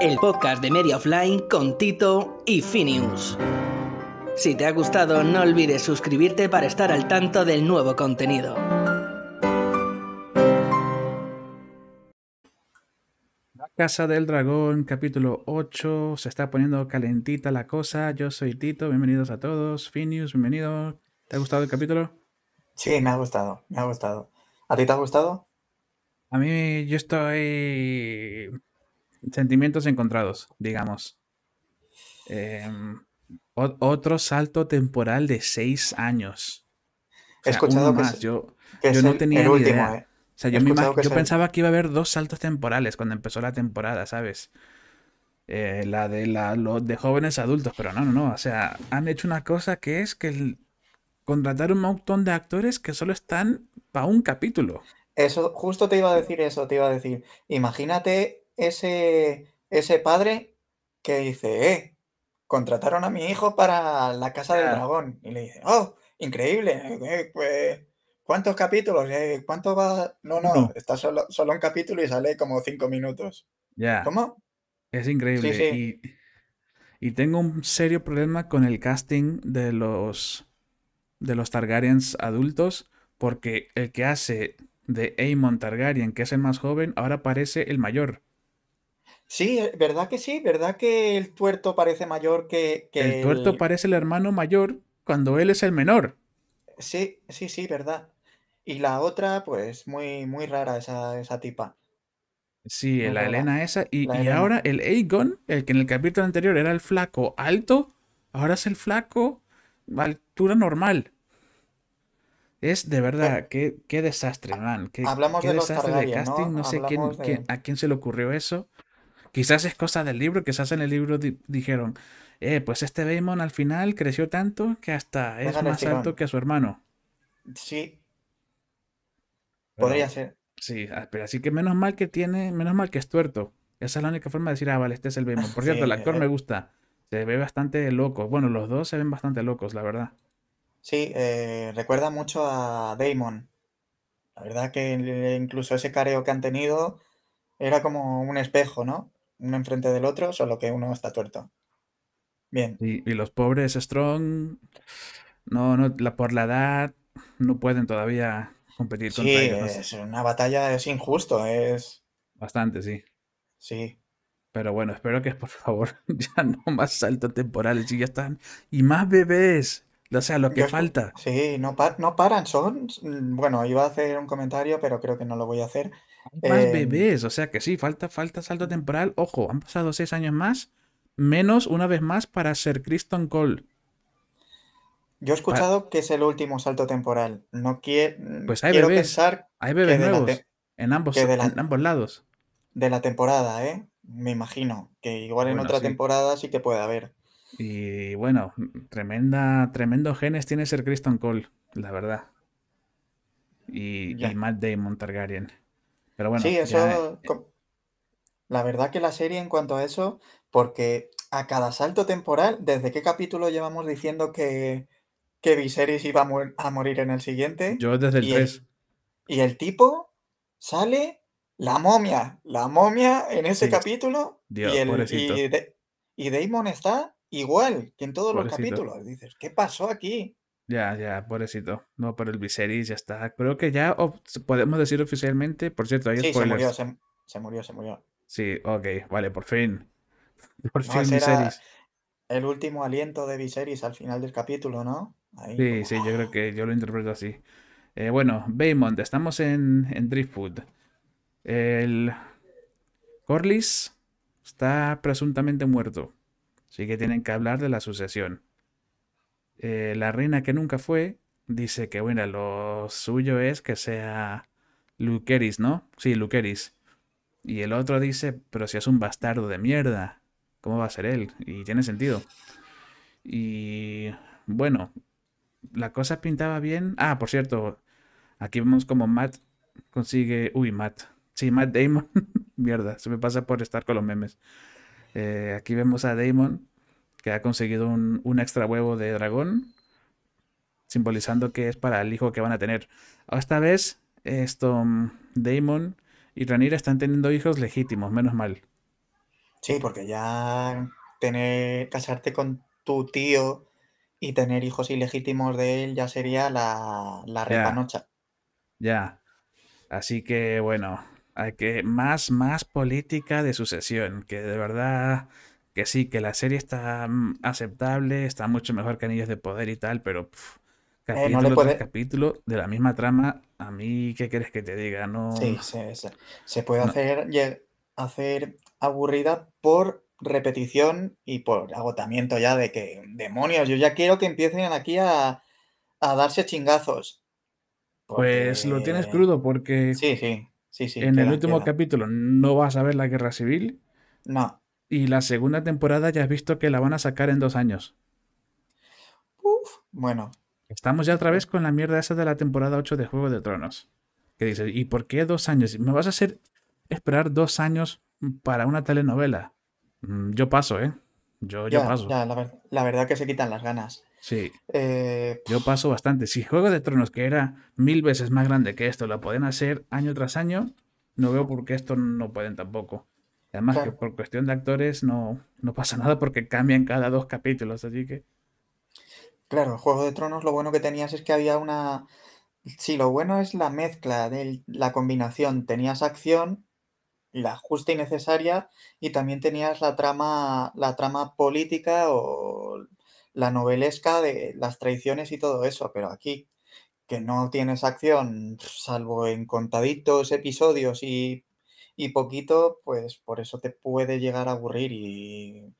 el podcast de Media Offline con Tito y Finius. Si te ha gustado, no olvides suscribirte para estar al tanto del nuevo contenido. La Casa del Dragón, capítulo 8. Se está poniendo calentita la cosa. Yo soy Tito, bienvenidos a todos. Finius, bienvenido. ¿Te ha gustado el capítulo? Sí, me ha gustado, me ha gustado. ¿A ti te ha gustado? A mí yo estoy sentimientos encontrados, digamos. Em, otro salto temporal de seis años. He escuchado más. yo, no tenía idea. Eh. O sea, yo, yo pensaba que iba a haber dos saltos temporales cuando empezó la temporada, ¿sabes? Eh, la de la, los de jóvenes adultos, pero no, no, no. O sea, han hecho una cosa que es que contratar un montón de actores que solo están para un capítulo. Eso, justo te iba a decir eso, te iba a decir. Imagínate ese, ese padre que dice, eh, contrataron a mi hijo para la casa del dragón. Y le dice, oh, increíble, eh, pues, ¿cuántos capítulos? Eh, ¿Cuánto va? No, no, está solo, un capítulo y sale como cinco minutos. Ya. ¿Cómo? Es increíble. Y, y, tengo un serio problema con el casting de los, de los Targaryens adultos, porque el que hace de Aemon Targaryen, que es el más joven, ahora parece el mayor. Sí, eh, ¿verdad que sí? ¿Verdad que el tuerto parece mayor que, que el tuerto parece el hermano mayor cuando él es el menor. Sí, sí, sí, verdad. Y la otra, pues muy, muy rara esa, esa tipa. Sí, la Elena esa. Y, ahora el Aegon, el que en el capítulo anterior era el flaco alto, ahora es el flaco altura normal. Es de pues, verdad, qué, desastre, man. Hablamos de los casting. No, sé a quién se le ocurrió eso. Quizás es cosa del libro, quizás en el libro dijeron, eh, pues este Damon al final creció tanto que hasta es más alto que su hermano. Sí. Podría ser. Sí, ah, pero así que menos mal que tiene, menos mal que es tuerto. Esa es la única forma de decir, ah, vale, este es el Damon. Por cierto, el actor eh, me gusta. Se ve bastante loco. Bueno, los dos se ven bastante locos, la verdad. Sí, eh, recuerda mucho a Damon. La verdad que incluso ese careo que han tenido era como un espejo, ¿no? uno enfrente del otro, solo que uno está tuerto. Bien. Y, los pobres Strong, no, no, la, por la edad, no pueden todavía competir contra ellos. es una batalla, es injusto, es... Bastante, sí. Sí. Pero bueno, espero que por favor ya no más saltos temporales y ya están. Y más bebés. O sea, lo que falta. Sí, no, no paran. Son. Bueno, iba a hacer un comentario, pero creo que no lo voy a hacer más eh, bebés, o sea que sí, falta, falta salto temporal. Ojo, han pasado seis años más, menos una vez más para ser Kristen Cole. Yo he escuchado que es el último salto temporal. No quiero. Mm, pues hay bebés. Pensar hay bebés nuevos. En ambos, ambos lados. De la temporada, ¿eh? Me imagino. Que igual en otra temporada sí que puede haber. Y bueno, tremenda, tremendo genes tiene ser Kristen Cole, la verdad. Y, y Matt Damon Targaryen. Sí, eh, eh. La verdad que la serie en cuanto a eso, porque a cada salto temporal, ¿desde qué capítulo llevamos diciendo que, que Viserys iba a, morir en el siguiente? Yo desde el 3. y el tipo sale la momia, la momia en ese capítulo. y, de, Damon está igual que en todos los capítulos. Dices, ¿qué pasó aquí? Ya, ya, pobrecito. No, pero el Viserys ya está. Creo que ya podemos decir oficialmente. Por cierto, ahí sí, Se murió, se, murió, se murió. Sí, ok, vale, por fin. Por fin, Viserys. El último aliento de Viserys al final del capítulo, ¿no? sí, sí, yo creo ¡ah! que yo lo interpreto así. Eh, bueno, Baymont, estamos en, en Driftwood. El Corlys está presuntamente muerto. Así que tienen que hablar de la sucesión. Eh, la reina que nunca fue dice que, bueno, lo suyo es que sea Luqueris, ¿no? Sí, Luqueris. Y el otro dice, pero si es un bastardo de mierda, ¿cómo va a ser él? Y tiene sentido. Y bueno, la cosa pintaba bien. Ah, por cierto, aquí vemos como Matt consigue... Uy, Matt. Sí, Matt Damon. mierda, se me pasa por estar con los memes. Eh, aquí vemos a Damon que ha conseguido un, extra huevo de dragón, simbolizando que es para el hijo que van a tener. Esta vez, esto, mm, Damon y Ranira están teniendo hijos legítimos, menos mal. Sí, porque ya tener, casarte con tu tío y tener hijos ilegítimos de él ya sería la, la repanocha. Ya. ya. Así que bueno, hay que más, más política de sucesión, que de verdad que sí, que la serie está mm, aceptable, está mucho mejor que Anillos de Poder y tal, pero pff, eh, capítulo de la misma trama, a mí, ¿qué quieres que te diga? No... Sí, se puede hacer, hacer aburrida por repetición y por agotamiento ya de que, demonios, yo ya quiero que empiecen aquí a, darse chingazos. Pues lo tienes crudo porque... Sí, sí, sí, sí. En el último capítulo no vas a ver la guerra civil. No. Y la segunda temporada ya has visto que la van a sacar en dos años. Uf, bueno. Estamos ya otra vez con la mierda esa de la temporada 8 de Juego de Tronos. Que dices, ¿y por qué dos años? ¿Me vas a hacer esperar dos años para una telenovela? Mm, yo paso, ¿eh? Yo, yo paso. la, verdad que se quitan las ganas. Sí. Eh, yo paso bastante. Si Juego de Tronos, que era mil veces más grande que esto, lo pueden hacer año tras año, no veo por qué esto no pueden tampoco. Además, que por cuestión de actores no, no pasa nada porque cambian cada dos capítulos, así que. Claro, el Juego de Tronos lo bueno que tenías es que había una. Sí, lo bueno es la mezcla, de la combinación. Tenías acción, la justa y necesaria, y también tenías la trama, la trama política o la novelesca de las traiciones y todo eso. Pero aquí, que no tienes acción, salvo en contaditos episodios y y poquito, pues por eso te puede llegar a aburrir y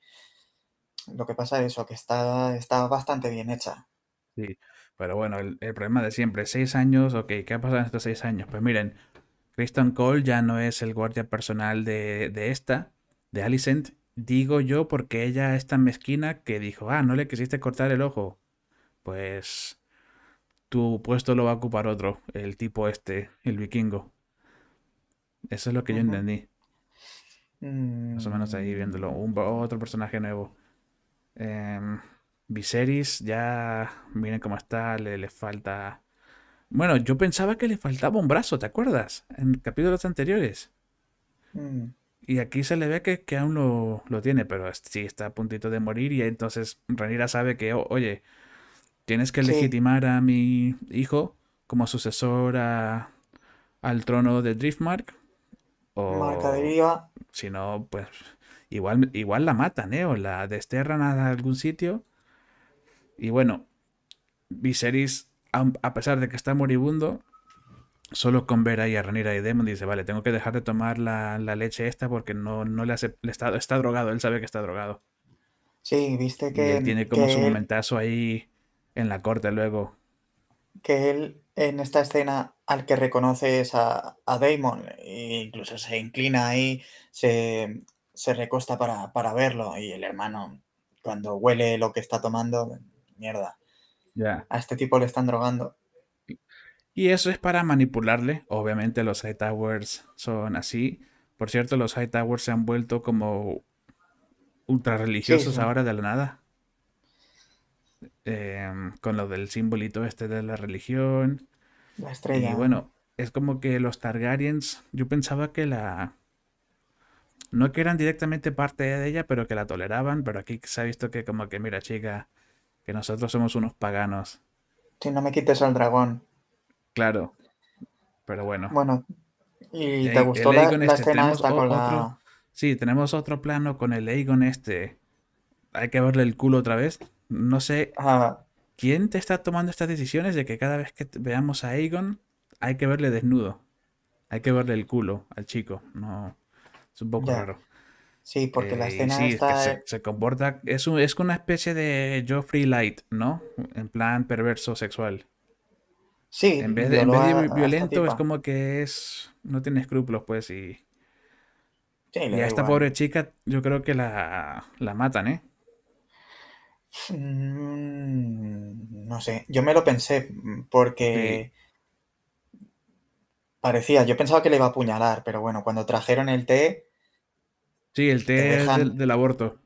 lo que pasa es eso, que está, está bastante bien hecha. Sí, pero bueno, el, problema de siempre, seis años, ok, ¿qué ha pasado en estos seis años? Pues miren, Kristen Cole ya no es el guardia personal de, de esta, de Alicent, digo yo porque ella es tan mezquina que dijo, ah, no le quisiste cortar el ojo. Pues tu puesto lo va a ocupar otro, el tipo este, el vikingo. Eso es lo que yo entendí. Más o menos ahí mm. viéndolo. Un, otro personaje nuevo. Em, Viserys ya, miren cómo está, le, le, falta... Bueno, yo pensaba que le faltaba un brazo, ¿te acuerdas? En capítulos anteriores. Mm. Y aquí se le ve que, aún lo, lo, tiene, pero sí está a puntito de morir y entonces Ranira sabe que, oh, oye, tienes que legitimar a mi hijo como sucesor al trono de Driftmark o, Marca Si no, pues igual, igual la matan, ¿eh? O la desterran a algún sitio. Y bueno, Viserys, a pesar de que está moribundo, solo con ver ahí a Rhaenyra y Demon dice, vale, tengo que dejar de tomar la, leche esta porque no, no le hace, le está, drogado, él sabe que está drogado. Sí, viste que... tiene como su momentazo ahí en la corte luego que él en esta escena al que reconoce es a, Damon e incluso se inclina ahí, se, recosta para, verlo y el hermano cuando huele lo que está tomando, mierda. A este tipo le están drogando. Y eso es para manipularle. Obviamente los High Towers son así. Por cierto, los High Towers se han vuelto como ultra religiosos ahora de la nada. Em, con lo del simbolito este de la religión. La estrella. Y bueno, es como que los Targaryens, yo pensaba que la... No que eran directamente parte de ella, pero que la toleraban, pero aquí se ha visto que como que, mira chica, que nosotros somos unos paganos. Si no me quites al dragón. Claro. Pero bueno. Bueno, ¿y te gustó la, este, escena esta con la... Sí, tenemos otro plano con el Aegon este. Hay que verle el culo otra vez. No sé quién te está tomando estas decisiones de que cada vez que veamos a Aegon hay que verle desnudo. Hay que verle el culo al chico. No, es un poco raro. Sí, porque la eh, escena está... se, comporta... Es, un, es una especie de Joffrey Light, ¿no? En plan perverso sexual. Sí. En vez de, este violento es como que es... No tiene escrúpulos, pues, y... y a esta pobre chica yo creo que la, la matan, ¿eh? Mm, no sé, yo me lo pensé mm, porque parecía, yo pensaba que le iba a apuñalar, pero bueno, cuando trajeron el té... Sí, el té del, aborto.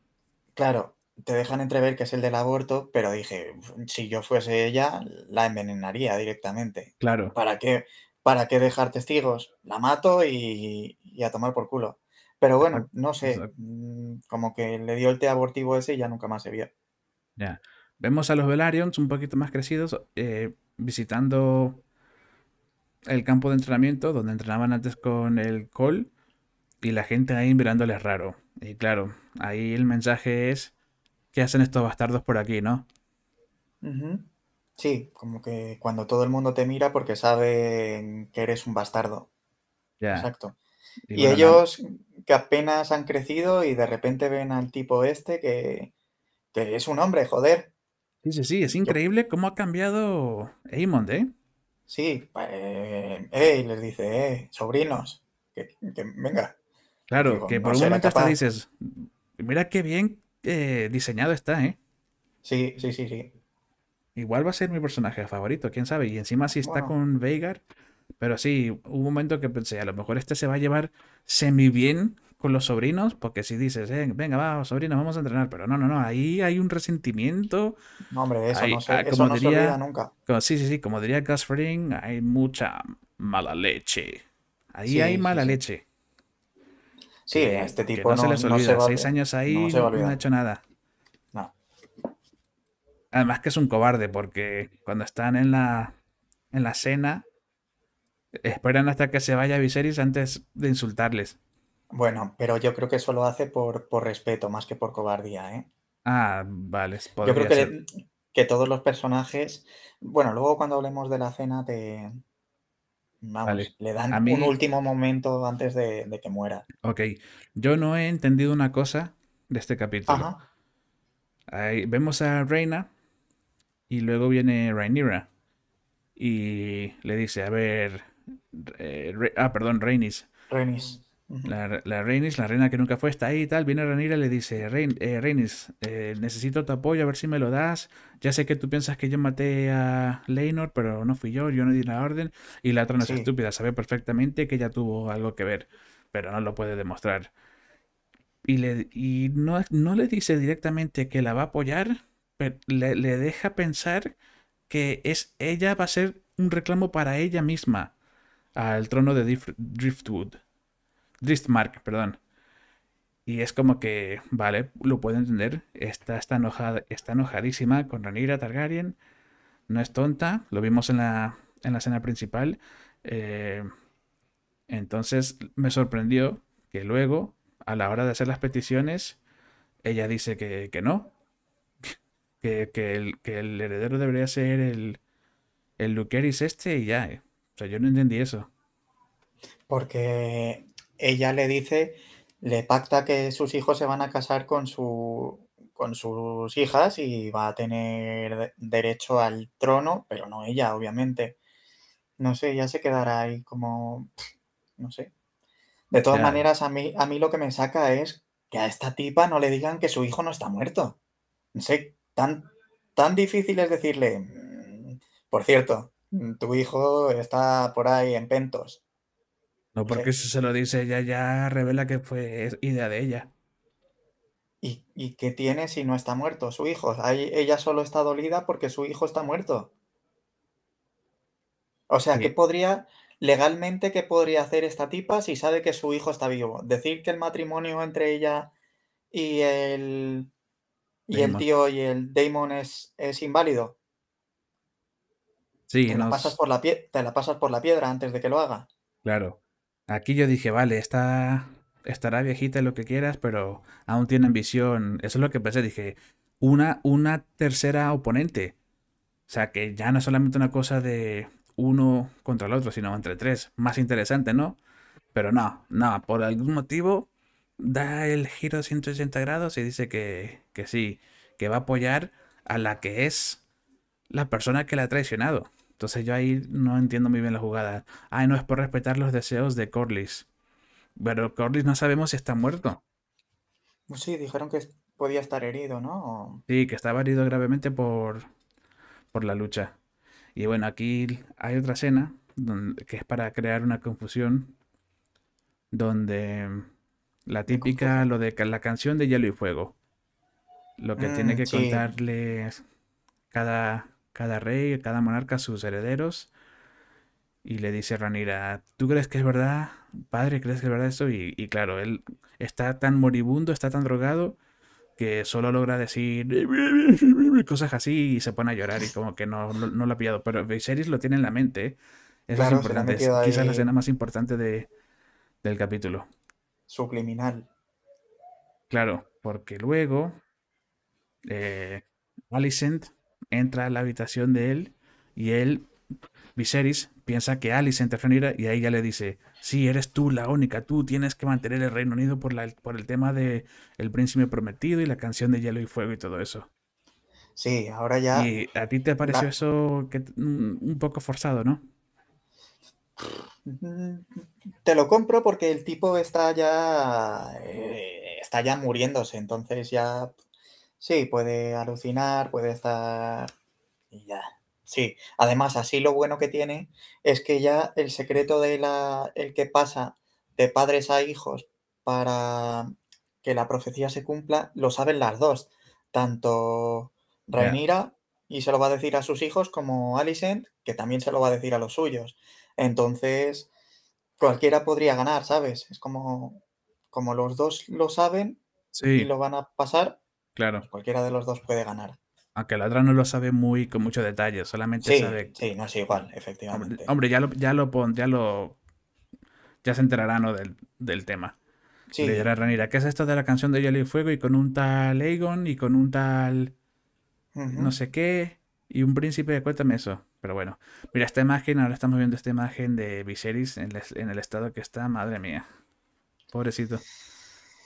Claro, te dejan entrever que es el del aborto, pero dije, si yo fuese ella, la envenenaría directamente. Claro. ¿Para qué, para dejar testigos? La mato y, a tomar por culo. Pero bueno, no sé, mm, como que le dio el té abortivo ese y ya nunca más se vio. Ya. Vemos a los Velaryons un poquito más crecidos eh, visitando el campo de entrenamiento donde entrenaban antes con el Col y la gente ahí mirándoles raro. Y claro, ahí el mensaje es, ¿qué hacen estos bastardos por aquí, no? Sí, como que cuando todo el mundo te mira porque sabe que eres un bastardo. Exacto. Y, ellos que apenas han crecido y de repente ven al tipo este que, que es un hombre, joder. Sí, sí, sí, es increíble cómo ha cambiado Eamon, ¿eh? Sí, eh, eh les dice, eh, sobrinos, que, venga. Claro, que por un momento hasta dices, mira qué bien eh, diseñado está, ¿eh? Sí, sí, sí, sí. Igual va a ser mi personaje favorito, quién sabe. Y encima si sí está con Veigar. Pero sí, un momento que pensé, a lo mejor este se va a llevar semi bien con los sobrinos, porque si dices, eh, venga, vamos sobrinos, vamos a entrenar, pero no, no, no, ahí hay un resentimiento. No, hombre, eso no, se, ah, nunca. sí, sí, sí, como diría Gus Fring, hay mucha mala leche. Ahí hay mala leche. Sí, este tipo no, no, se les olvida. Seis años ahí no, no ha hecho nada. No. Además que es un cobarde, porque cuando están en la, en la cena, esperan hasta que se vaya Viserys antes de insultarles. Bueno, pero yo creo que eso lo hace por, respeto, más que por cobardía, ¿eh? Ah, vale. Yo creo que, todos los personajes. Bueno, luego cuando hablemos de la cena te. Vamos, le dan un último momento antes de, que muera. Ok. Yo no he entendido una cosa de este capítulo. vemos a Reina y luego viene Rainira. Y le dice, a ver. Eh, ah, perdón, Reini's. Rainis la, la la reina que nunca fue, está ahí y tal. Viene Ranira y le dice: Rein, eh, eh, necesito tu apoyo, a ver si me lo das. Ya sé que tú piensas que yo maté a Leynor, pero no fui yo, yo no di la orden. Y la otra no es estúpida, sabe perfectamente que ella tuvo algo que ver, pero no lo puede demostrar. Y, le, no, le dice directamente que la va a apoyar, pero le, le deja pensar que es ella va a ser un reclamo para ella misma al trono de Driftwood. Driftmark, perdón. Y es como que, vale, lo puedo entender. Está, está, enojada, está enojadísima con Ranira Targaryen. No es tonta. Lo vimos en la, en la escena principal. Eh, entonces me sorprendió que luego, a la hora de hacer las peticiones, ella dice que, no. Que, que, el, que, el, heredero debería ser el, el este y ya. Eh. O sea, yo no entendí eso. Porque ella le dice, le pacta que sus hijos se van a casar con, su, con sus hijas y va a tener derecho al trono, pero no ella, obviamente. No sé, ya se quedará ahí como, no sé. De todas maneras, a mí, a mí lo que me saca es que a esta tipa no le digan que su hijo no está muerto. No sé, tan, tan difícil es decirle, mm, por cierto, tu hijo está por ahí en pentos. No porque eso se lo dice ella, ya revela que fue idea de ella. ¿Y, ¿Y, qué tiene si no está muerto su hijo? ella solo está dolida porque su hijo está muerto. O sea, ¿qué podría, legalmente, qué podría hacer esta tipa si sabe que su hijo está vivo? ¿Decir que el matrimonio entre ella y el, y el tío y el Damon es, es inválido? Sí, te, la pasas por la te la pasas por la piedra antes de que lo haga. Claro. Aquí yo dije, vale, está estará viejita lo que quieras, pero aún tiene ambición. Eso es lo que pensé, dije, una, una tercera oponente. O sea, que ya no es solamente una cosa de uno contra el otro, sino entre tres. Más interesante, ¿no? Pero no, no, por algún motivo da el giro de 180 grados y dice que, que sí, que va a apoyar a la que es la persona que la ha traicionado. Entonces yo ahí no entiendo muy bien la jugada. Ah, no es por respetar los deseos de Corlys. Pero Corlys no sabemos si está muerto. Pues sí, dijeron que podía estar herido, ¿no? Sí, que estaba herido gravemente por, por la lucha. Y bueno, aquí hay otra escena que es para crear una confusión donde la típica, lo de la canción de Hielo y Fuego. Lo que tiene mm, que contarles cada, cada rey, cada monarca, sus herederos. Y le dice Ranira, ¿tú crees que es verdad? Padre, ¿crees que es verdad eso? Y, claro, él está tan moribundo, está tan drogado, que solo logra decir cosas así y se pone a llorar y como que no, lo ha pillado. Pero Viserys lo tiene en la mente. ¿eh? es importante. quizás la escena más importante de, del capítulo. Subliminal. Claro, porque luego eh, Alicent entra a la habitación de él y él, Viserys, piensa que Alice interferirá y ahí ya le dice, sí, eres tú la única, tú tienes que mantener el Reino Unido por, por el tema de El Príncipe Prometido y la canción de Hielo y Fuego y todo eso. Sí, ahora ya... ¿Y a ti te pareció eso que, un poco forzado, no? Mm, te lo compro porque el tipo está ya... Eh, está ya muriéndose, entonces ya Sí, puede alucinar, puede estar. Y ya. Sí. Además, así lo bueno que tiene es que ya el secreto de la. el que pasa de padres a hijos para que la profecía se cumpla, lo saben las dos. Tanto Rhaenyra y se lo va a decir a sus hijos, como Alicent, que también se lo va a decir a los suyos. Entonces, cualquiera podría ganar, ¿sabes? Es como, como los dos lo saben y lo van a pasar, Cualquiera de los dos puede ganar. Aunque la otra no lo sabe muy con mucho detalle, solamente sí, sabe. Sí, no es igual, efectivamente. Hombre, ya lo, ya lo ya lo. Ya se enterará, ¿no? Del, tema. Sí. Le dirá Ranira, ¿qué es esto de la canción de Yoli y Fuego? Y con un tal Aegon y con un tal. No sé qué. Y un príncipe, cuéntame eso. Pero bueno, mira esta imagen, ahora estamos viendo esta imagen de Viserys en, el estado que está, madre mía. Pobrecito.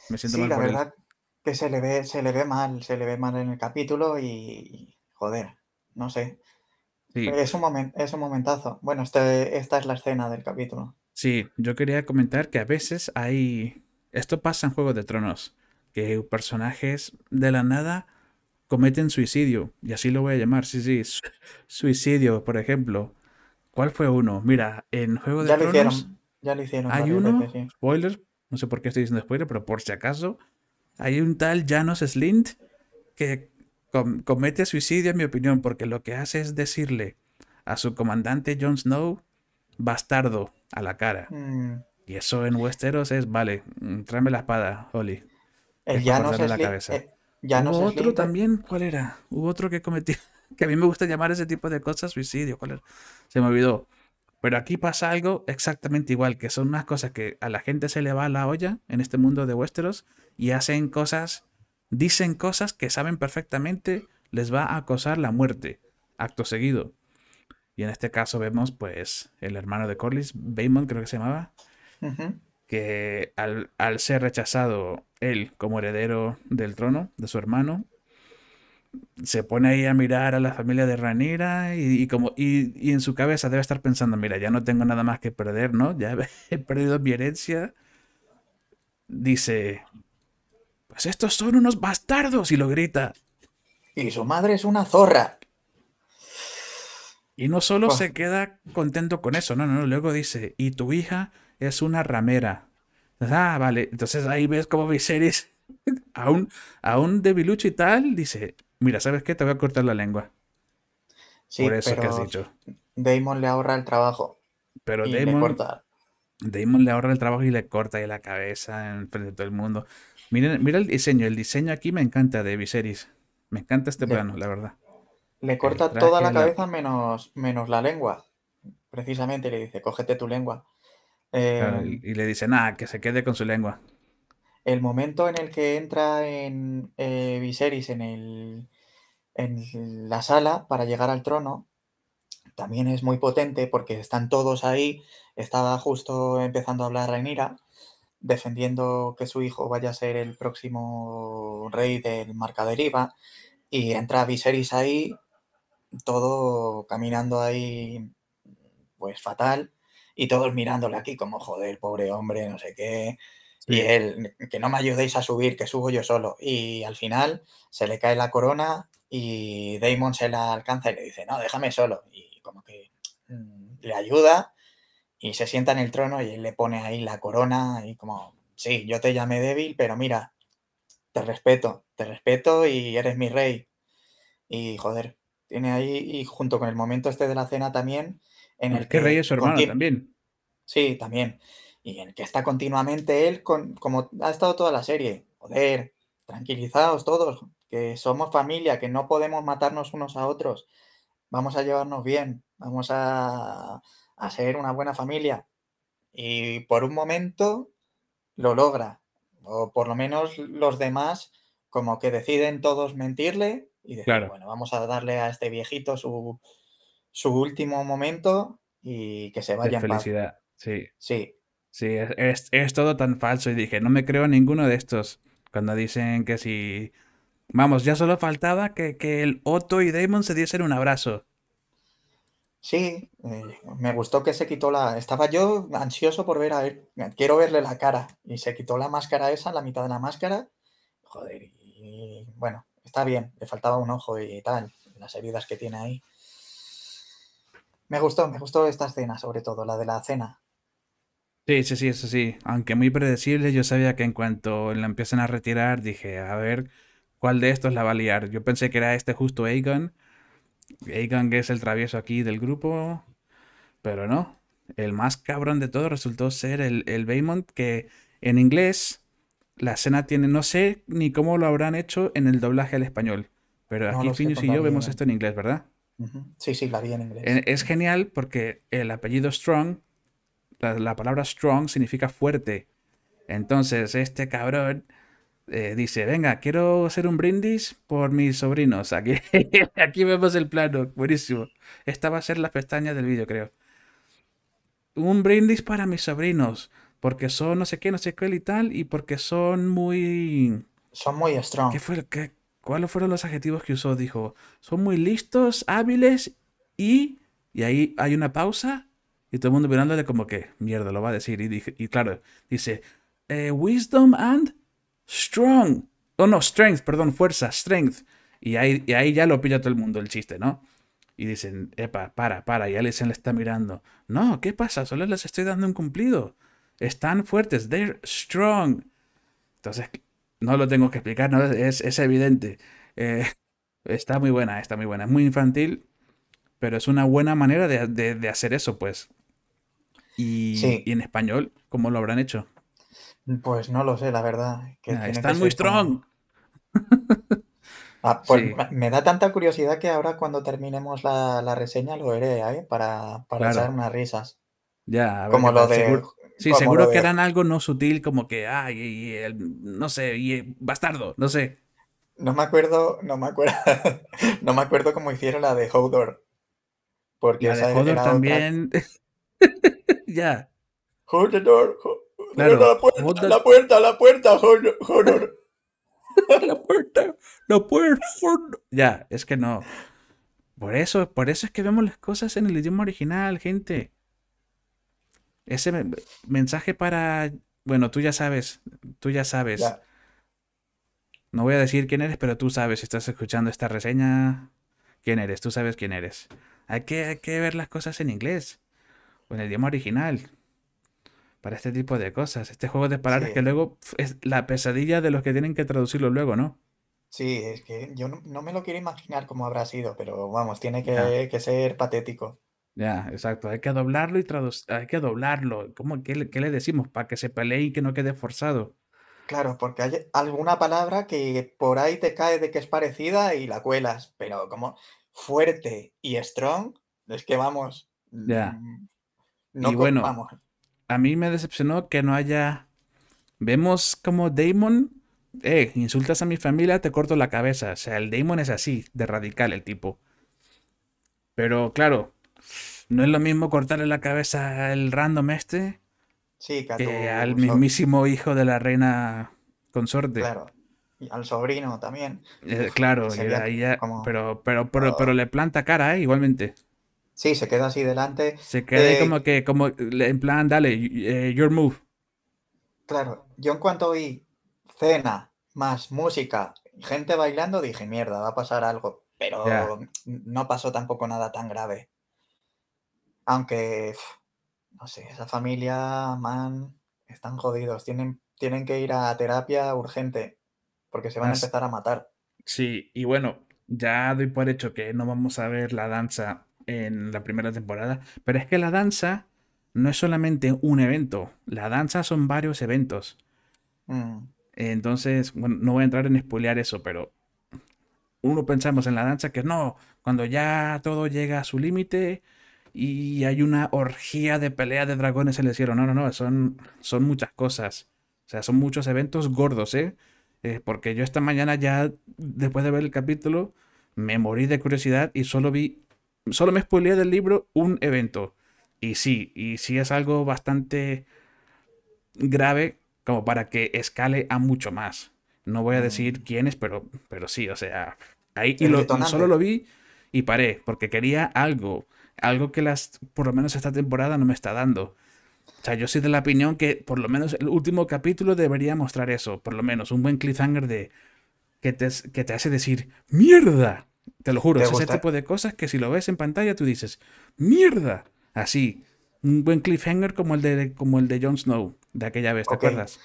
Me siento sí, la verdad, que se le ve, se le ve mal, se le ve mal en el capítulo y. joder, no sé. Es, un moment, es un momentazo. Bueno, este, esta es la escena del capítulo. Sí, yo quería comentar que a veces hay. Esto pasa en Juego de Tronos. Que personajes de la nada cometen suicidio. Y así lo voy a llamar, sí, sí. suicidio, por ejemplo. ¿Cuál fue uno? Mira, en Juego de ya Tronos. hicieron. Ya lo hicieron. Hay uno. Spoiler. No sé por qué estoy diciendo spoiler, pero por si acaso hay un tal Janos Slint que comete suicidio, en mi opinión, porque lo que hace es decirle a su comandante Jon Snow, bastardo, a la cara. Mm. Y eso en Westeros es, vale, mm, tráeme la espada, Holly. El Janos Slint. La cabeza. Eh, Hubo otro también, ¿cuál era? Hubo otro que cometió, que a mí me gusta llamar ese tipo de cosas suicidio, ¿cuál era? Se me olvidó. Pero aquí pasa algo exactamente igual, que son unas cosas que a la gente se le va a la olla en este mundo de Westeros y hacen cosas, dicen cosas que saben perfectamente les va a acosar la muerte, acto seguido. Y en este caso vemos, pues, el hermano de Corlys, Baymond, creo que se llamaba, que al, al, ser rechazado él como heredero del trono de su hermano, se pone ahí a mirar a la familia de Ranira y, como y, en su cabeza debe estar pensando, mira, ya no tengo nada más que perder, ¿no? Ya he perdido mi herencia. Dice, pues estos son unos bastardos y lo grita. Y su madre es una zorra. Y no solo oh. se queda contento con eso, no, no, no, luego dice, y tu hija es una ramera. ah, vale, entonces ahí ves como Viserys, aún, aún debilucho y tal, dice, mira, ¿sabes qué? Te voy a cortar la lengua. Sí, Por eso que has dicho. Damon le ahorra el trabajo. Pero Demon Damon, le Damon le ahorra el trabajo y le corta ahí la cabeza en frente de todo el mundo. Miren, mira el diseño. El diseño aquí me encanta de Viserys. Me encanta este plano, la verdad. Le corta toda la cabeza Menos, menos la lengua. Precisamente le dice, cógete tu lengua. Em, y le dice, nada, que se quede con su lengua. El momento en el que entra en eh, Viserys en el, en la sala para llegar al trono. También es muy potente porque están todos ahí. Estaba justo empezando a hablar Rhaenyra, defendiendo que su hijo vaya a ser el próximo rey del Marcaderiva. Y entra Viserys ahí, todo caminando ahí, pues fatal. Y todos mirándole aquí como, joder, pobre hombre, no sé qué. Y él, que no me ayudéis a subir, que subo yo solo. Y al final se le cae la corona, y Damon se la alcanza y le dice, no, déjame solo. Y como que mm, le ayuda y se sienta en el trono y él le pone ahí la corona y como, sí, yo te llamé débil, pero mira, te respeto, te respeto y eres mi rey. Y joder, tiene ahí, y junto con el momento este de la cena también, en ah, el, que... rey es su hermano también. Sí, también. Y en el que está continuamente él, con, como ha estado toda la serie. Joder, tranquilizados todos, que somos familia, que no podemos matarnos unos a otros, vamos a llevarnos bien, vamos a, ser una buena familia. Y por un momento lo logra, o por lo menos los demás como que deciden todos mentirle y decir, claro. bueno, vamos a darle a este viejito su, su último momento y que se vaya en felicidad. Sí. Sí. Sí, es, todo tan falso. Y dije, no me creo a ninguno de estos. Cuando dicen que si Vamos, ya solo faltaba que, el Otto y Damon se diesen un abrazo. Sí, eh, me gustó que se quitó la. Estaba yo ansioso por ver a él. Quiero verle la cara. Y se quitó la máscara esa, la mitad de la máscara. Joder, y bueno, está bien. Le faltaba un ojo y tal. Las heridas que tiene ahí. Me gustó, me gustó esta escena, sobre todo, la de la cena. Sí, sí, sí, eso sí. Aunque muy predecible, yo sabía que en cuanto la empiezan a retirar, dije, a ver, ¿Cuál de estos la va a liar? Yo pensé que era este justo Aegon. Aegon es el travieso aquí del grupo. Pero no. El más cabrón de todos resultó ser el, el Baymont, que en inglés la escena tiene. No sé ni cómo lo habrán hecho en el doblaje al español. Pero aquí y yo vemos eh. esto en inglés, ¿verdad? Sí, sí, la vi en inglés. Es, genial porque el apellido Strong, la palabra Strong significa fuerte. Entonces, este cabrón eh, dice, venga, quiero hacer un brindis por mis sobrinos. Aquí, aquí vemos el plano, buenísimo. Esta va a ser la pestaña del vídeo, creo. Un brindis para mis sobrinos, porque son no sé qué, no sé qué y tal, y porque son muy... Son muy strong. ¿Qué fue, qué, ¿Cuáles fueron los adjetivos que usó? Dijo, son muy listos, hábiles y... Y ahí hay una pausa y todo el mundo mirándole como que, mierda, lo va a decir. Y, y claro, dice, eh, wisdom and strong. Oh, no, strength, perdón, fuerza, strength. Y ahí, ya lo pilla todo el mundo el chiste, ¿no? Y dicen, epa, para, para. Y Alison le está mirando. No, ¿qué pasa? Solo les estoy dando un cumplido. Están fuertes, they're strong. Entonces, no lo tengo que explicar, no, es, evidente. Eh, está muy buena, está muy buena. Es muy infantil, pero es una buena manera de, hacer eso, pues. Y, y en español, ¿cómo lo habrán hecho? Pues no lo sé, la verdad. están muy strong. Ah, pues me da tanta curiosidad que ahora cuando terminemos la, reseña lo veré, ¿eh? Para, para unas risas. Ya, a como lo de... Sí, seguro que eran algo no sutil, como que, ay, no sé, y eh, bastardo, no sé. No me acuerdo, no me acuerdo, no me acuerdo cómo hicieron la de Hodor. Porque la de Hodor también. ya. Hodor, la puerta, la puerta, la puerta, la puerta, la puerta. Ya, es que no. Por eso, por eso es que vemos las cosas en el idioma original, gente. Ese mensaje para. Bueno, tú ya sabes. Tú ya sabes. No voy a decir quién eres, pero tú sabes si estás escuchando esta reseña. ¿Quién eres? Tú sabes quién eres. Hay que, hay que ver las cosas en inglés. O en el idioma original para este tipo de cosas. Este juego de palabras que luego es la pesadilla de los que tienen que traducirlo luego, ¿no? Sí, es que yo no, me lo quiero imaginar cómo habrá sido, pero vamos, tiene que, ser patético. Ya, exacto. Hay que doblarlo y traducir, hay que doblarlo. ¿Cómo, qué, le decimos? Para que se pelee y que no quede forzado. Claro, porque hay alguna palabra que por ahí te cae de que es parecida y la cuelas, pero como fuerte y strong, es que vamos. Ya. Mm, no bueno, vamos, a mí me decepcionó que no haya... Vemos como Damon, eh, insultas a mi familia, te corto la cabeza. O sea, el Damon es así, de radical el tipo. Pero claro, no es lo mismo cortarle la cabeza al random este sí, que, al mismísimo hijo de la reina consorte. Claro, y al sobrino también. Eh, claro, pero, pero, pero, pero, le planta cara, eh, igualmente. Sí, se queda así delante. Se queda eh, como que, como en plan, dale, eh, your move. Claro, yo en cuanto oí cena más música, gente bailando, dije, mierda, va a pasar algo. Pero no pasó tampoco nada tan grave. Aunque, no sé, esa familia, man, están jodidos. Tienen, tienen que ir a terapia urgente porque se van a empezar a matar. Sí, y bueno, ya doy por hecho que no vamos a ver la danza en la primera temporada, pero es que la danza no es solamente un evento, la danza son varios eventos. Mm. Entonces, bueno, no voy a entrar en spoilear eso, pero uno pensamos en la danza que no, cuando ya todo llega a su límite y hay una orgía de pelea de dragones en el cielo. No, no, no, son, son muchas cosas. O sea, son muchos eventos gordos, ¿eh? eh porque yo esta mañana ya, después de ver el capítulo, me morí de curiosidad y solo vi solo me spoileé del libro un evento. Y sí, y sí es algo bastante grave como para que escale a mucho más. No voy a mm. decir quién es, pero, pero sí, o sea, ahí y lo, eh, solo lo vi y paré, porque quería algo, algo que las, por lo menos esta temporada no me está dando. O sea, yo soy de la opinión que por lo menos el último capítulo debería mostrar eso, por lo menos un buen cliffhanger de que te, que te hace decir, mierda, te lo juro, es ese tipo de cosas que si lo ves en pantalla tú dices, ¡mierda! Así, un buen cliffhanger como el de, como el de Jon Snow, de aquella vez, ¿te acuerdas?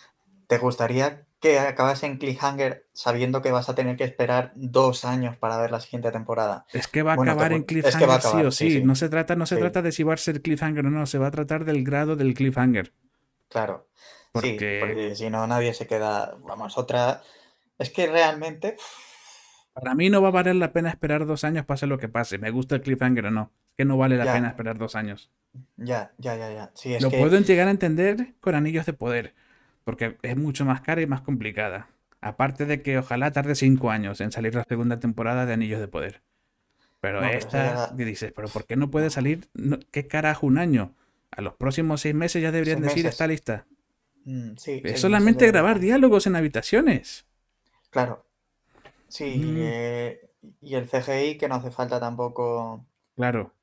¿Te gustaría que acabase en cliffhanger sabiendo que vas a tener que esperar dos años para ver la siguiente temporada. Es que va a acabar en cliffhanger, sí o sí. No se trata, no se trata de si va a ser cliffhanger o no, se va a tratar del grado del cliffhanger. Claro. Porque... si no, nadie se queda. Vamos, otra. Es que realmente. Para mí no va a valer la pena esperar dos años pase lo que pase. Me gusta el cliffhanger o no. Que no vale la pena esperar dos años. Ya, ya, ya, ya. lo pueden llegar a entender con anillos de poder. Porque es mucho más cara y más complicada. Aparte de que ojalá tarde cinco años en salir la segunda temporada de Anillos de Poder. Pero esta, Y dices, pero ¿por qué no puede salir? ¿Qué carajo un año? A los próximos seis meses ya deberían decir, está lista. Mm, sí, es solamente grabar diálogos en habitaciones. Claro, Sí, y mm. el CGI que no hace falta tampoco. Claro.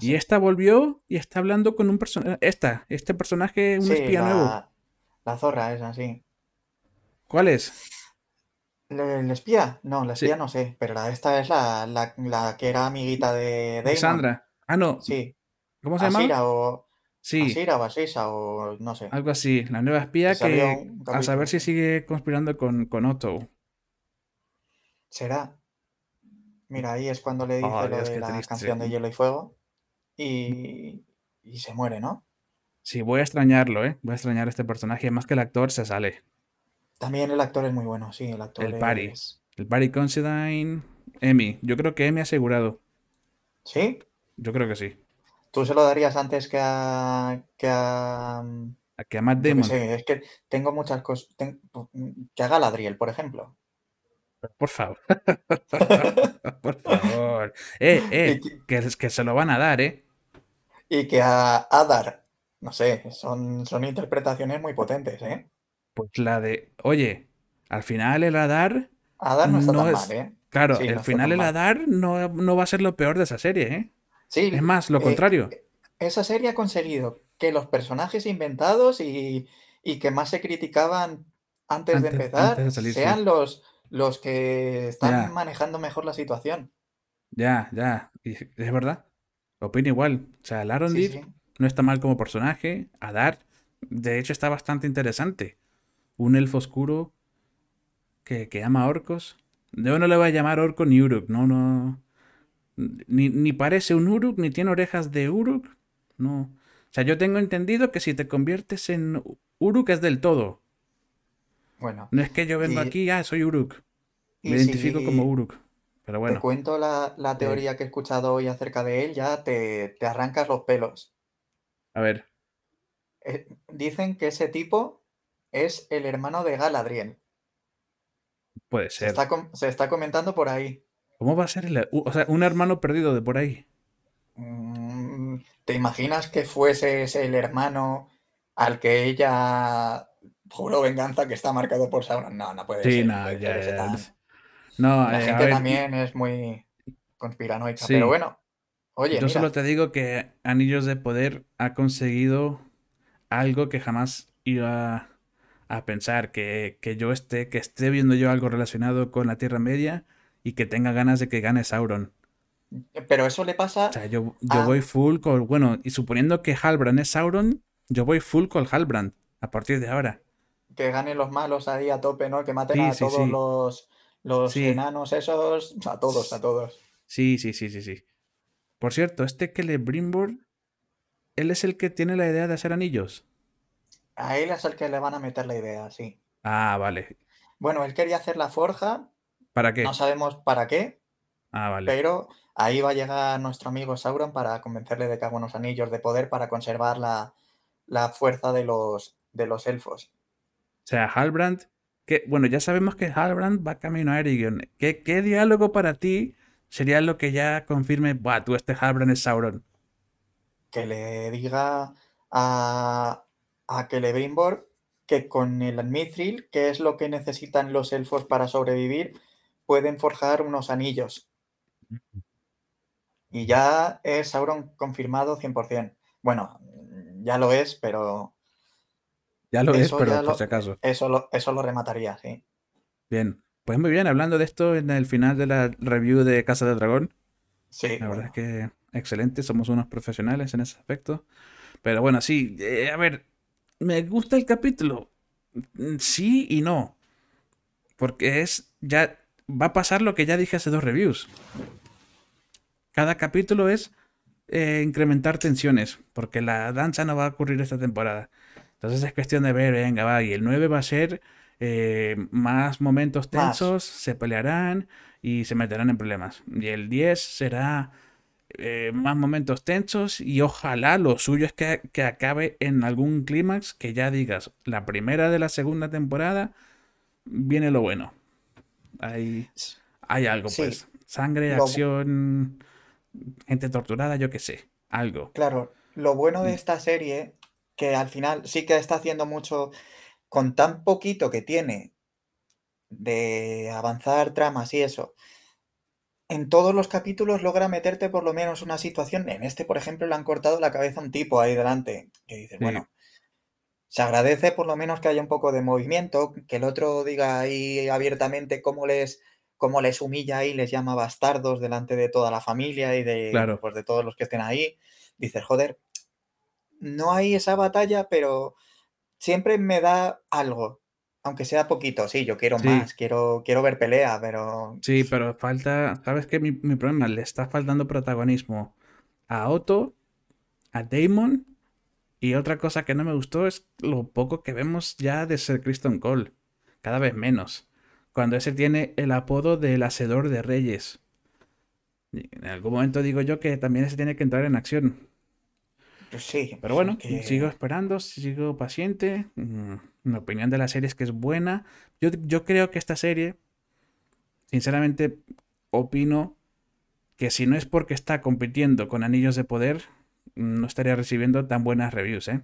Y esta volvió y está hablando con un personaje. Esta, este personaje, un espía nuevo. La zorra es así. ¿Cuál es? ¿El espía? No, la espía no sé, pero esta es la, que era amiguita de Sandra. Ah, no. Sí. ¿Cómo se llama? Sí. o o no sé. Algo así, la nueva espía que, a saber si sigue conspirando con, con Otto será. Mira, ahí es cuando le dice lo de la canción de Hielo y Fuego y, se muere, ¿no? Sí, voy a extrañarlo, ¿eh? Voy a extrañar a este personaje, más que el actor se sale. También el actor es muy bueno, sí, el actor. El es... El Considine. Emmy. Yo creo que Emi ha asegurado. ¿Sí? Yo creo que sí. ¿Tú se lo darías antes que a. que a. que a Matt Damon? No es que tengo muchas cosas. Que Que a Galadriel, por ejemplo. Por favor. Por favor. Eh, eh, que, se lo van a dar, ¿eh? Y que a, Adar dar, no sé, son, son interpretaciones muy potentes, ¿eh? Pues la de, oye, al final el Adar. Adar no está tan mal, ¿eh? Claro, el final el Adar no, no, va a ser lo peor de esa serie, ¿eh? Es más, lo eh, contrario. Esa serie ha conseguido que los personajes inventados y, que más se criticaban antes, de empezar sean los los que están manejando mejor la situación. Ya, ya, es verdad. Opino igual. O sea, no está mal como personaje. Adar, de hecho, está bastante interesante. Un elfo oscuro que, que ama orcos. Yo no le voy a llamar orco ni Uruk, no, no. Ni, ni parece un Uruk, ni tiene orejas de Uruk. No. O sea, yo tengo entendido que si te conviertes en Uruk es del todo. No es que yo vengo aquí, ya ah, soy Uruk. Me identifico como Uruk. Pero bueno. Te cuento la, eh, teoría que he escuchado hoy acerca de él, ya te, arrancas los pelos. A ver. Eh, dicen que ese tipo es el hermano de Galadriel. Puede ser. Se está, comentando por ahí. ¿Cómo va a ser o sea, un hermano perdido de por ahí? Mm, ¿Te imaginas que fueses el hermano al que ella juro venganza que está marcado por Sauron. No, no puede sí, ser. No, ya, La eh, gente también es muy conspiranoica, pero bueno. Oye, yo solo te digo que Anillos de Poder ha conseguido algo que jamás iba a pensar, que, yo esté, que esté viendo yo algo relacionado con la Tierra Media y que tenga ganas de que gane Sauron. Pero eso le pasa. O sea, yo, yo voy full con. Bueno, y suponiendo que Halbrand es Sauron, yo voy full con Halbrand a partir de ahora que ganen los malos ahí a tope, ¿no? Que maten a todos los, los enanos esos, a todos, a todos. Sí, sí, sí, sí, sí. Por cierto, este Brimbor él es el que tiene la idea de hacer anillos. A él es el que le van a meter la idea, sí. Ah, vale. Bueno, él quería hacer la forja. ¿Para qué? No sabemos para qué. Ah, vale. Pero ahí va a llegar nuestro amigo Sauron para convencerle de que hago unos anillos de poder para conservar la, la fuerza de los, de los elfos. O sea, Halbrand, que, bueno, ya sabemos que Halbrand va camino a Erigion. ¿Qué, ¿Qué, diálogo para ti sería lo que ya confirme, Buah, tú este Halbrand es Sauron? Que le diga a, a Celebrimbor que con el Mithril, que es lo que necesitan los elfos para sobrevivir, pueden forjar unos anillos. Mm. Y ya es Sauron confirmado 100%. Bueno, ya lo es, pero ya lo es pero por si acaso. Eso lo, eso lo remataría, sí. Bien. Pues muy bien, hablando de esto en el final de la review de Casa de Dragón. Sí. La verdad es que excelente, somos unos profesionales en ese aspecto. Pero bueno, sí, eh, a ver, me gusta el capítulo. Mm, sí y no. Porque es ya va a pasar lo que ya dije hace dos reviews. Cada capítulo es eh, incrementar tensiones, porque la danza no va a ocurrir esta temporada. Entonces es cuestión de ver, venga, va, y el 9 va a ser eh, más momentos tensos, se pelearán y se meterán en problemas. Y el 10 será eh, más momentos tensos y ojalá lo suyo es que, que acabe en algún clímax que ya digas, la primera de la segunda temporada viene lo bueno. Hay, hay algo, pues. Sangre, acción, gente torturada, yo qué sé, algo. Claro, lo bueno de esta serie que al final sí que está haciendo mucho con tan poquito que tiene de avanzar tramas y eso. En todos los capítulos logra meterte por lo menos una situación. En este, por ejemplo, le han cortado la cabeza a un tipo ahí delante. Que dice, bueno, se agradece por lo menos que haya un poco de movimiento, que el otro diga ahí abiertamente cómo les, cómo les humilla y les llama bastardos delante de toda la familia y de, claro. Pues, de todos los que estén ahí. Dices, joder, no hay esa batalla, pero siempre me da algo, aunque sea poquito. Sí, yo quiero más, quiero, quiero ver pelea, pero... Sí, pero falta, ¿sabes qué? Mi, mi problema, le está faltando protagonismo a Otto, a Damon, y otra cosa que no me gustó es lo poco que vemos ya de ser Kristen Cole, cada vez menos, cuando ese tiene el apodo del hacedor de reyes. En algún momento digo yo que también ese tiene que entrar en acción. Pero bueno, sigo esperando, sigo paciente. Mm, mi opinión de la serie es que es buena. Yo, creo que esta serie, sinceramente, opino que si no es porque está compitiendo con Anillos de Poder, no estaría recibiendo tan buenas reviews, ¿eh?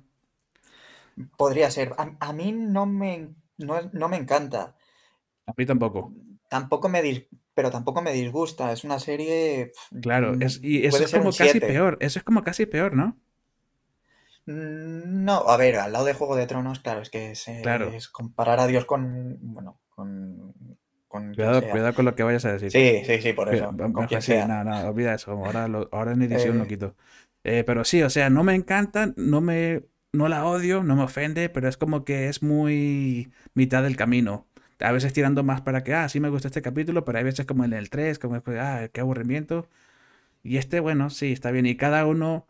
Podría ser. A, mí no me, no, me encanta. A mí tampoco. Tampoco me pero tampoco me disgusta. Es una serie. Claro, y eso es como casi peor. Eso es como casi peor, ¿no? Mm, no, a ver, al lado de Juego de Tronos, claro, es que es, eh, comparar a Dios con, bueno, con, cuidado, con lo que vayas a decir. Sí, sí, sí, por eso. No, no, olvida eso. Ahora, ahora en edición eh, eh, pero sí, o sea, no me encanta, no me. No la odio, no me ofende, pero es como que es muy mitad del camino. A veces tirando más para que, ah, sí me gusta este capítulo, pero hay veces como en el 3, como, ah, qué aburrimiento. Y este, bueno, sí, está bien. Y cada uno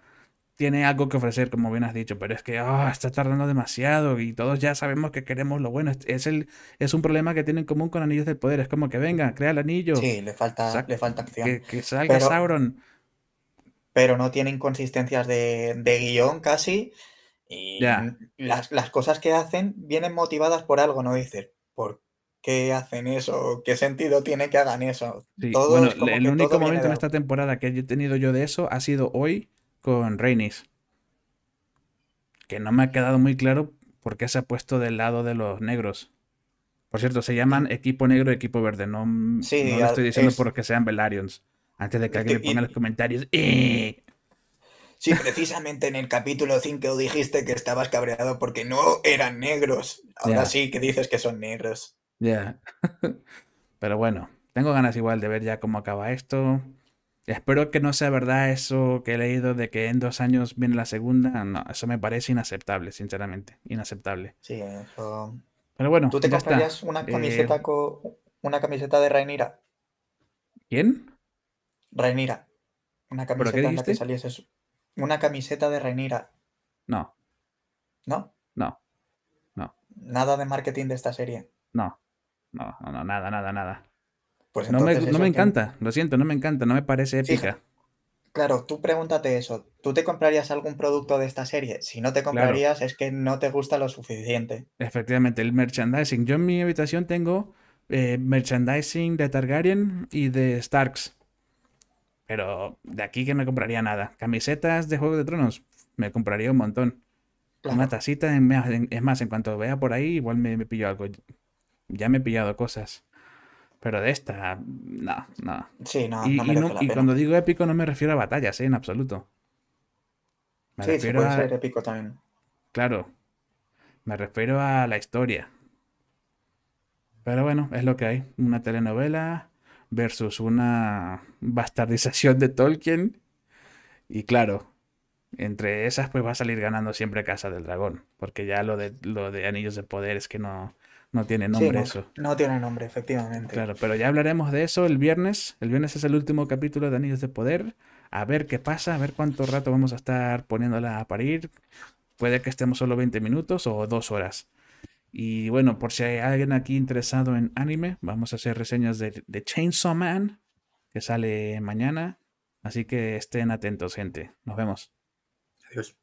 tiene algo que ofrecer, como bien has dicho, pero es que ah, está tardando demasiado y todos ya sabemos que queremos lo bueno. Es, el, es un problema que tienen en común con Anillos del Poder. Es como que venga, crea el anillo. Sí, le falta, le falta acción. Que, salga Sauron. Pero no tienen consistencias de, guión casi. Y las, cosas que hacen vienen motivadas por algo, no dices, ¿por qué hacen eso? ¿Qué sentido tiene que hagan eso? bueno, el único momento en esta temporada que he tenido yo de eso ha sido hoy con Reynis. Que no me ha quedado muy claro por qué se ha puesto del lado de los negros. Por cierto, se llaman equipo negro y equipo verde. No, lo estoy diciendo porque sean Velaryons Antes de que alguien le ponga los comentarios. Sí, precisamente en el capítulo 5 dijiste que estabas cabreado porque no eran negros. Ahora sí que dices que son negros. Ya. Pero bueno, tengo ganas igual de ver ya cómo acaba esto. Espero que no sea verdad eso que he leído de que en dos años viene la segunda. No, eso me parece inaceptable, sinceramente. Inaceptable. Sí, eso. Pero bueno. ¿Tú te comprarías una eh, camiseta con una camiseta de Reinira? ¿Quién? Reinira. Una camiseta en la eso. Una camiseta de Reinira. No. ¿No? No. No. Nada de marketing de esta serie. No. No, no, no, nada, nada, nada. Pues no me, encanta, lo siento, no me encanta, no me parece épica. Claro, tú pregúntate eso. ¿Tú te comprarías algún producto de esta serie? Si no te comprarías, es que no te gusta lo suficiente. Efectivamente, el merchandising. Yo en mi habitación tengo eh, merchandising de Targaryen y de Starks. Pero de aquí que me compraría nada. Camisetas de Juego de Tronos, me compraría un montón. Una tacita, es más, en cuanto vea por ahí, igual me pillo algo. Ya me he pillado cosas. Pero de esta, no, no. Sí, no, y, no y cuando digo épico no me refiero a batallas, ¿eh? en absoluto. sí, puede ser épico también. Claro, me refiero a la historia. Pero bueno, es lo que hay. Una telenovela versus una bastardización de Tolkien. Y claro, entre esas pues va a salir ganando siempre Casa del Dragón. Porque ya lo de, lo de Anillos de Poder es que no, no tiene nombre eso. No tiene nombre, efectivamente. Claro, pero ya hablaremos de eso el viernes. El viernes es el último capítulo de Anillos de Poder. A ver qué pasa, a ver cuánto rato vamos a estar poniéndola a parir. Puede que estemos solo 20 minutos o dos horas. Y bueno, por si hay alguien aquí interesado en anime, vamos a hacer reseñas de, de Chainsaw Man, que sale mañana. Así que estén atentos, gente. Nos vemos. Adiós.